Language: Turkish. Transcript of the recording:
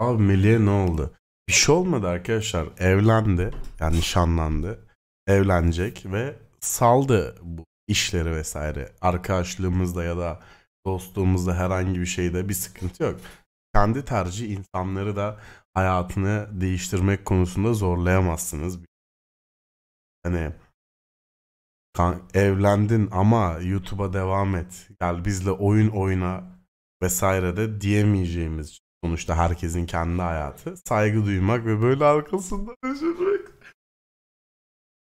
Abi Melih'e ne oldu? Bir şey olmadı arkadaşlar. Evlendi. Yani nişanlandı. Evlenecek ve saldı bu işleri vesaire. Arkadaşlığımızda ya da dostluğumuzda herhangi bir şeyde bir sıkıntı yok. Kendi tercih insanları da hayatını değiştirmek konusunda zorlayamazsınız. Hani kan, evlendin ama YouTube'a devam et. Gel bizle oyun oyna vesaire de diyemeyeceğimiz Sonuçta herkesin kendi hayatı. Saygı duymak ve böyle arkasında üzülmek.